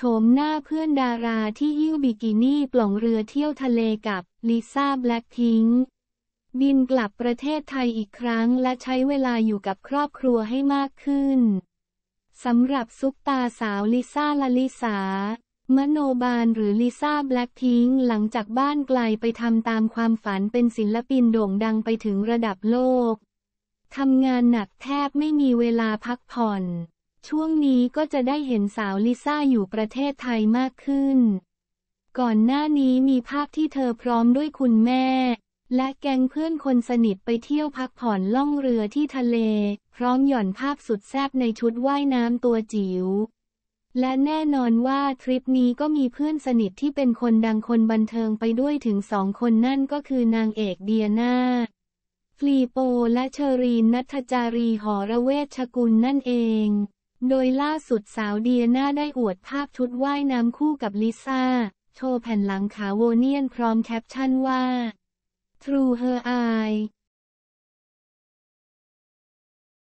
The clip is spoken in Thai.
ชมหน้าเพื่อนดาราที่ยิ้วบิกินี่ปล่องเรือเที่ยวทะเลกับลิซ่าแบล็กพิงค์บินกลับประเทศไทยอีกครั้งและใช้เวลาอยู่กับครอบครัวให้มากขึ้น สำหรับซุปตาสาวลิซ่าลลิสามโนบาลหรือลิซ่าแบล็กพิงค์หลังจากบ้านไกลไปทำตามความฝันเป็นศิลปินโด่งดังไปถึงระดับโลกทำงานหนักแทบไม่มีเวลาพักผ่อนช่วงนี้ก็จะได้เห็นสาวลิซ่าอยู่ประเทศไทยมากขึ้น ก่อนหน้านี้มีภาพที่เธอพร้อมด้วยคุณแม่ และแก๊งเพื่อนคนสนิทไปเที่ยวพักผ่อนล่องเรือที่ทะเล พร้อมหย่อนภาพสุดแซ่บในชุดว่ายน้ำตัวจิ๋ว และแน่นอนว่าทริปนี้ก็มีเพื่อนสนิทที่เป็นคนดังคนบันเทิงไปด้วยถึงสองคนนั่นก็คือนางเอกเดียนาฟลีโปและเชอรีนนัทจารีหอระเวชกุลนั่นเองโดยล่าสุดสาวเดียนาได้อวดภาพชุดว่ายน้ำคู่กับลิซ่า โชว์แผ่นหลังขาวโวเนียนพร้อมแคปชั่นว่า True Her Eye